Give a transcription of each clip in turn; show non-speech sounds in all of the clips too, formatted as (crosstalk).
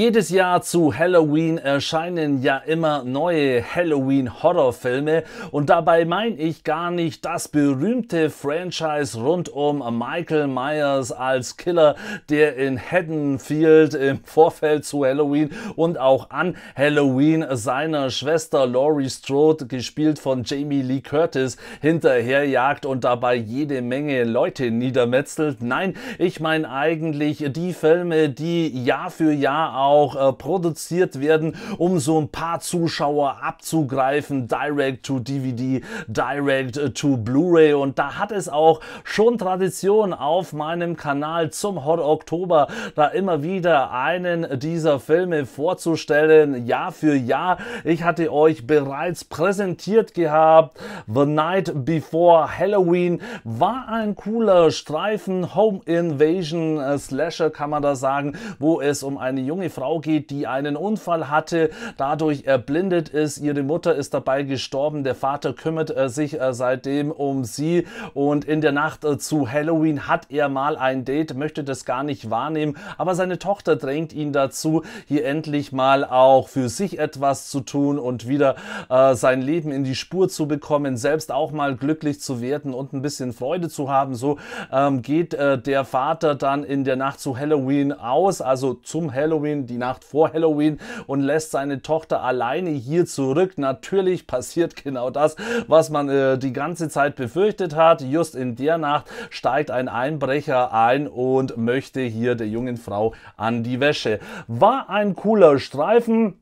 Jedes Jahr zu Halloween erscheinen ja immer neue Halloween-Horrorfilme und dabei meine ich gar nicht das berühmte Franchise rund um Michael Myers als Killer, der in Haddonfield im Vorfeld zu Halloween und auch an Halloween seiner Schwester Laurie Strode, gespielt von Jamie Lee Curtis, hinterherjagt und dabei jede Menge Leute niedermetzelt. Nein, ich meine eigentlich die Filme, die Jahr für Jahr auch auch äh, produziert werden, um so ein paar Zuschauer abzugreifen, direct to DVD, direct äh, to Blu-ray und da hat es auch schon Tradition auf meinem Kanal zum Hot Oktober, da immer wieder einen dieser Filme vorzustellen, Jahr für Jahr. Ich hatte euch bereits präsentiert gehabt, The Night Before Halloween war ein cooler Streifen, Home Invasion, äh, Slasher kann man da sagen, wo es um eine junge Frau Frau geht, die einen Unfall hatte, dadurch erblindet ist, ihre Mutter ist dabei gestorben, der Vater kümmert äh, sich äh, seitdem um sie und in der Nacht äh, zu Halloween hat er mal ein Date, möchte das gar nicht wahrnehmen, aber seine Tochter drängt ihn dazu, hier endlich mal auch für sich etwas zu tun und wieder sein Leben in die Spur zu bekommen, selbst auch mal glücklich zu werden und ein bisschen Freude zu haben. So ähm, geht der Vater dann in der Nacht zu Halloween aus, also zum Halloween Halloween, die Nacht vor Halloween und lässt seine Tochter alleine hier zurück. Natürlich passiert genau das, was man äh, die ganze Zeit befürchtet hat. Just in der Nacht steigt ein Einbrecher ein und möchte hier der jungen Frau an die Wäsche. War ein cooler Streifen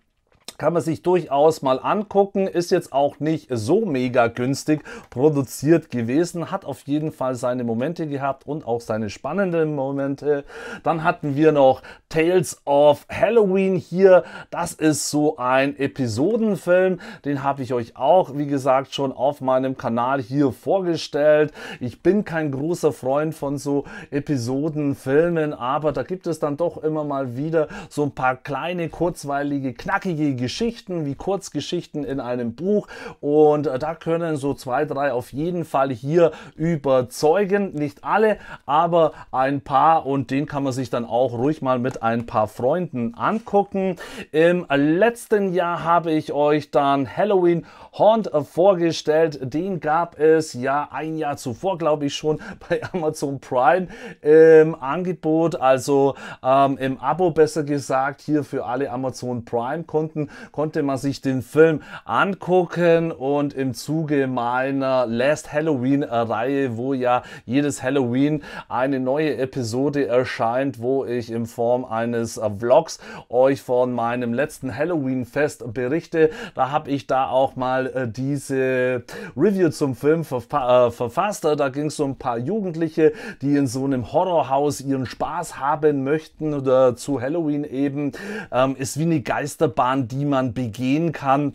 kann man sich durchaus mal angucken. Ist jetzt auch nicht so mega günstig produziert gewesen. Hat auf jeden Fall seine Momente gehabt und auch seine spannenden Momente. Dann hatten wir noch Tales of Halloween hier. Das ist so ein Episodenfilm. Den habe ich euch auch, wie gesagt, schon auf meinem Kanal hier vorgestellt. Ich bin kein großer Freund von so Episodenfilmen, aber da gibt es dann doch immer mal wieder so ein paar kleine, kurzweilige, knackige Geschichten Geschichten, wie Kurzgeschichten in einem Buch. Und äh, da können so zwei, drei auf jeden Fall hier überzeugen. Nicht alle, aber ein paar. Und den kann man sich dann auch ruhig mal mit ein paar Freunden angucken. Im letzten Jahr habe ich euch dann Halloween Haunt äh, vorgestellt. Den gab es ja ein Jahr zuvor, glaube ich, schon (laughs) bei Amazon Prime im ähm, Angebot, also ähm, im Abo besser gesagt, hier für alle Amazon Prime Kunden konnte man sich den Film angucken und im Zuge meiner Last Halloween Reihe, wo ja jedes Halloween eine neue Episode erscheint, wo ich in Form eines Vlogs euch von meinem letzten Halloween Fest berichte, da habe ich da auch mal äh, diese Review zum Film verfa äh, verfasst. Da ging es um ein paar Jugendliche, die in so einem Horrorhaus ihren Spaß haben möchten oder äh, zu Halloween eben. Ähm, ist wie eine Geisterbahn, die man begehen kann.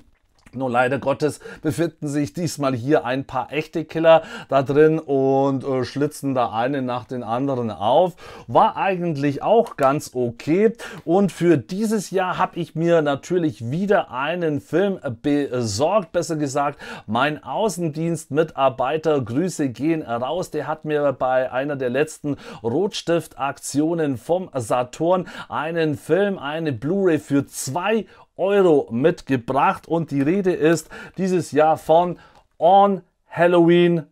Nur leider Gottes befinden sich diesmal hier ein paar echte Killer da drin und äh, schlitzen da einen nach den anderen auf. War eigentlich auch ganz okay. Und für dieses Jahr habe ich mir natürlich wieder einen Film besorgt. Besser gesagt, mein Außendienstmitarbeiter, Grüße gehen raus. Der hat mir bei einer der letzten Rotstiftaktionen vom Saturn einen Film, eine Blu-ray für zwei Euro mitgebracht und die Rede ist dieses Jahr von On Halloween,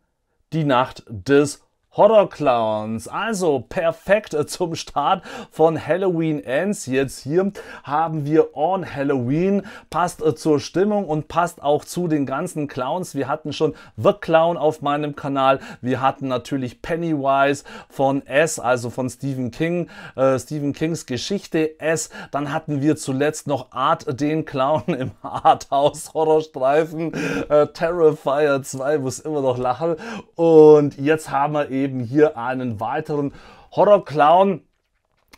die Nacht des Horror Clowns, Also perfekt äh, zum Start von Halloween Ends. Jetzt hier haben wir On Halloween. Passt äh, zur Stimmung und passt auch zu den ganzen Clowns. Wir hatten schon The Clown auf meinem Kanal. Wir hatten natürlich Pennywise von S, also von Stephen King, äh, Stephen Kings Geschichte S. Dann hatten wir zuletzt noch Art den Clown (laughs) im Arthouse Horrorstreifen äh, Terrifier 2, muss immer noch lachen. Und jetzt haben wir eben eben hier einen weiteren Horrorclown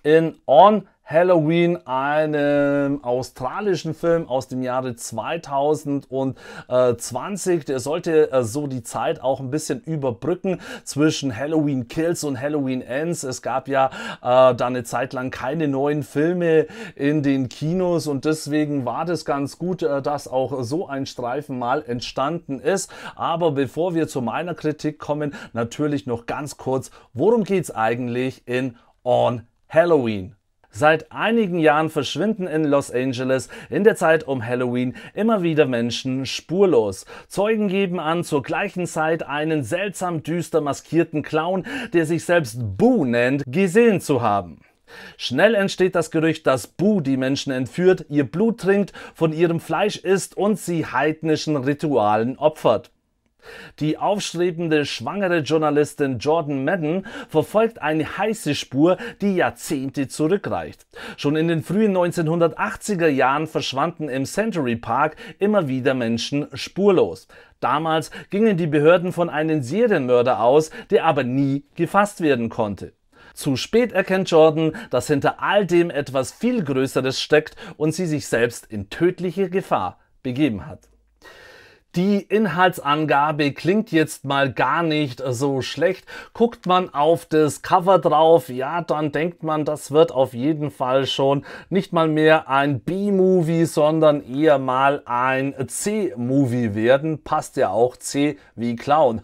in On Halloween, einem australischen Film aus dem Jahre 2020. Der sollte äh, so die Zeit auch ein bisschen überbrücken zwischen Halloween Kills und Halloween Ends. Es gab ja äh, da eine Zeit lang keine neuen Filme in den Kinos und deswegen war das ganz gut, äh, dass auch so ein Streifen mal entstanden ist. Aber bevor wir zu meiner Kritik kommen, natürlich noch ganz kurz, worum geht's eigentlich in On Halloween? Seit einigen Jahren verschwinden in Los Angeles in der Zeit um Halloween immer wieder Menschen spurlos. Zeugen geben an, zur gleichen Zeit einen seltsam düster maskierten Clown, der sich selbst Boo nennt, gesehen zu haben. Schnell entsteht das Gerücht, dass Boo die Menschen entführt, ihr Blut trinkt, von ihrem Fleisch isst und sie heidnischen Ritualen opfert. Die aufstrebende schwangere Journalistin Jordan Madden verfolgt eine heiße Spur, die Jahrzehnte zurückreicht. Schon in den frühen 1980er Jahren verschwanden im Century Park immer wieder Menschen spurlos. Damals gingen die Behörden von einem Serienmörder aus, der aber nie gefasst werden konnte. Zu spät erkennt Jordan, dass hinter all dem etwas viel Größeres steckt und sie sich selbst in tödliche Gefahr begeben hat. Die Inhaltsangabe klingt jetzt mal gar nicht so schlecht. Guckt man auf das Cover drauf, ja, dann denkt man, das wird auf jeden Fall schon nicht mal mehr ein B-Movie, sondern eher mal ein C-Movie werden. Passt ja auch C wie Clown.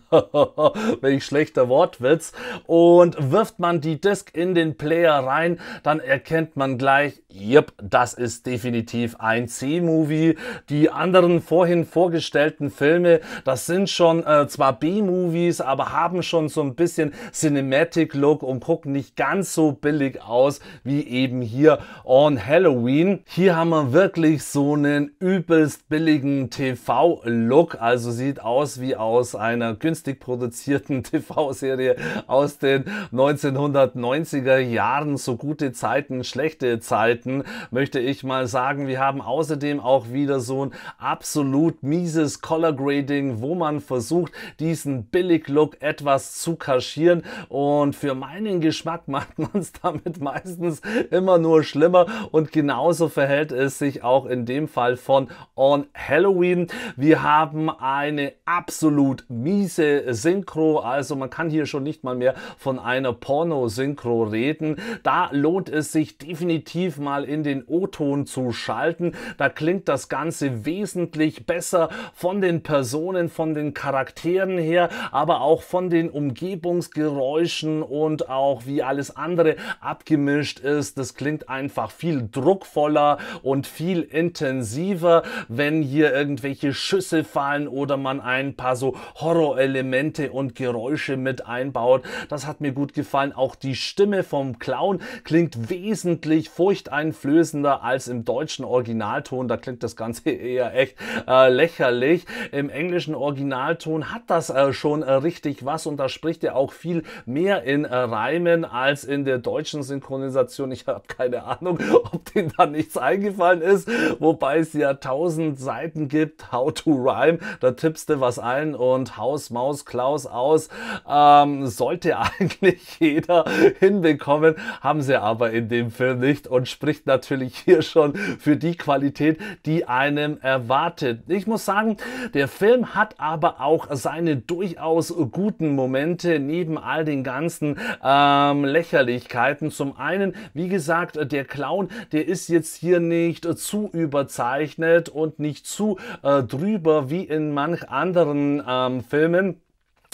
(laughs) Welch schlechter Wortwitz. Und wirft man die Disc in den Player rein, dann erkennt man gleich, yep, das ist definitiv ein C-Movie. Die anderen vorhin vorgestellten animierten Filme, das sind schon äh, zwar B-Movies, aber haben schon so ein bisschen Cinematic-Look und gucken nicht ganz so billig aus wie eben hier on Halloween. Hier haben wir wirklich so einen übelst billigen TV-Look, also sieht aus wie aus einer günstig produzierten (laughs) TV-Serie aus den 1990er Jahren, so gute Zeiten, schlechte Zeiten, möchte ich mal sagen. Wir haben außerdem auch wieder so ein absolut mieses Color Grading, wo man versucht, diesen Billig-Look etwas zu kaschieren. Und für meinen Geschmack (laughs) macht man es damit meistens immer nur schlimmer. Und genauso verhält es sich auch in dem Fall von On Halloween. Wir haben eine absolut miese Synchro. Also man kann hier schon nicht mal mehr von einer Porno-Synchro reden. Da lohnt es sich definitiv mal in den O-Ton zu schalten. Da klingt das Ganze wesentlich besser von den Personen, von den Charakteren her, aber auch von den Umgebungsgeräuschen und auch wie alles andere abgemischt ist. Das klingt einfach viel druckvoller und viel intensiver, wenn hier irgendwelche Schüsse fallen oder man ein paar so Horrorelemente und Geräusche mit einbaut. Das hat mir gut gefallen. Auch die Stimme vom Clown klingt wesentlich furchteinflößender als im deutschen Originalton. Da klingt das Ganze (laughs) eher echt äh, lächerlich im englischen Originalton hat das äh, schon äh, richtig was und da spricht er auch viel mehr in äh, Reimen als in der deutschen Synchronisation. Ich habe keine Ahnung, (laughs) ob denen da nichts eingefallen ist, wobei es ja tausend Seiten gibt, How to Rhyme, da tippst du was ein und Haus, Maus, Klaus aus, ähm, sollte (laughs) eigentlich jeder hinbekommen, haben sie aber in dem Film nicht und spricht natürlich hier schon für die Qualität, die einem erwartet. Ich muss sagen, der Film hat aber auch seine durchaus guten Momente neben all den ganzen ähm, Lächerlichkeiten. Zum einen, wie gesagt, der Clown, der ist jetzt hier nicht zu überzeichnet und nicht zu äh, drüber wie in manch anderen ähm, Filmen.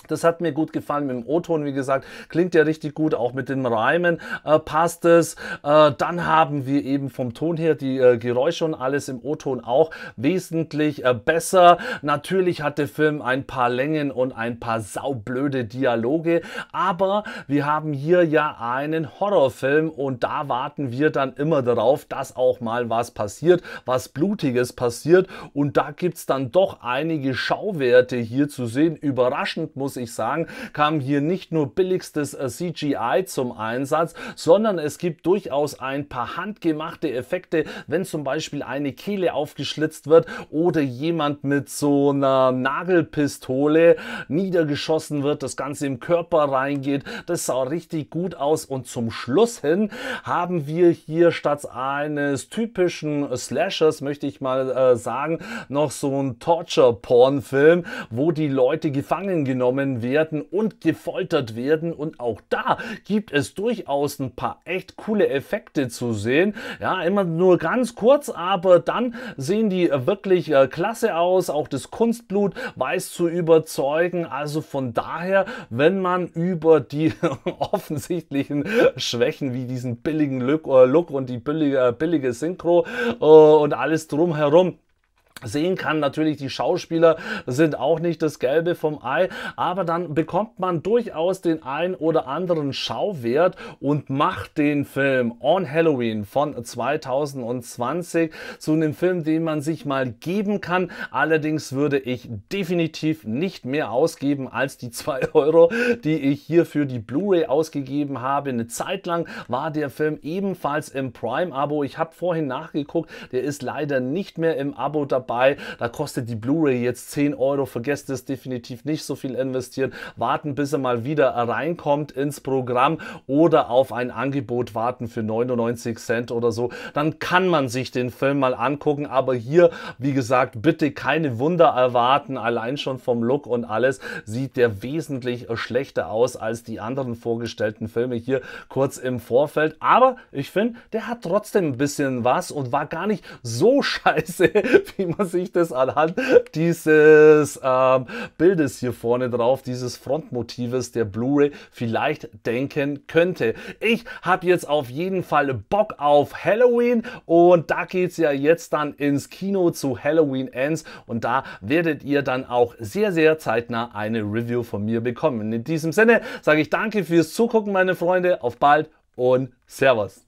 Das hat mir gut gefallen mit dem O-Ton, wie gesagt, klingt ja richtig gut, auch mit den Reimen äh, passt es. Äh, dann haben wir eben vom Ton her die äh, Geräusche und alles im O-Ton auch wesentlich äh, besser. Natürlich hat der Film ein paar Längen und ein paar saublöde Dialoge, aber wir haben hier ja einen Horrorfilm und da warten wir dann immer darauf, dass auch mal was passiert, was Blutiges passiert und da gibt es dann doch einige Schauwerte hier zu sehen. Überraschend muss muss ich sagen, kam hier nicht nur billigstes äh, CGI zum Einsatz, sondern es gibt durchaus ein paar handgemachte Effekte, wenn zum Beispiel eine Kehle aufgeschlitzt wird oder jemand mit so einer Nagelpistole niedergeschossen wird, das Ganze im Körper reingeht. Das sah richtig gut aus und zum Schluss hin haben wir hier statt eines typischen Slashers, möchte ich mal äh, sagen, noch so ein Torture-Porn-Film, wo die Leute gefangen genommen mitgenommen werden und gefoltert werden. Und auch da gibt es durchaus ein paar echt coole Effekte zu sehen. Ja, immer nur ganz kurz, aber dann sehen die wirklich äh, klasse aus. Auch das Kunstblut weiß zu überzeugen. Also von daher, wenn man über die (laughs) offensichtlichen Schwächen wie diesen billigen Look, äh, Look und die billige, billige Synchro äh, und alles drumherum sehen kann. Natürlich, die Schauspieler sind auch nicht das Gelbe vom Ei, aber dann bekommt man durchaus den ein oder anderen Schauwert und macht den Film On Halloween von 2020 zu einem Film, den man sich mal geben kann. Allerdings würde ich definitiv nicht mehr ausgeben als die 2 (laughs) Euro, die ich hier für die Blu-ray ausgegeben habe. Eine Zeit lang war der Film ebenfalls im Prime-Abo. Ich habe vorhin nachgeguckt, der ist leider nicht mehr im Abo dabei dabei. Da kostet die Blu-ray jetzt 10 Euro. Vergesst es definitiv nicht so viel investieren. Warten, bis er mal wieder reinkommt ins Programm oder auf ein Angebot warten für 99 Cent oder so. Dann kann man sich den Film mal angucken. Aber hier, wie gesagt, bitte keine Wunder erwarten. Allein schon vom Look und alles sieht der wesentlich schlechter aus als die anderen vorgestellten Filme hier kurz im Vorfeld. Aber ich finde, der hat trotzdem ein bisschen was und war gar nicht so (laughs) scheiße, wie man (laughs) man sich das anhand dieses ähm, Bildes hier vorne drauf, dieses Frontmotives der Blu-ray vielleicht denken könnte. Ich habe jetzt auf jeden Fall Bock auf Halloween und da geht es ja jetzt dann ins Kino zu Halloween Ends und da werdet ihr dann auch sehr, sehr zeitnah eine Review von mir bekommen. In diesem Sinne sage ich danke fürs Zugucken, meine Freunde. Auf bald und Servus.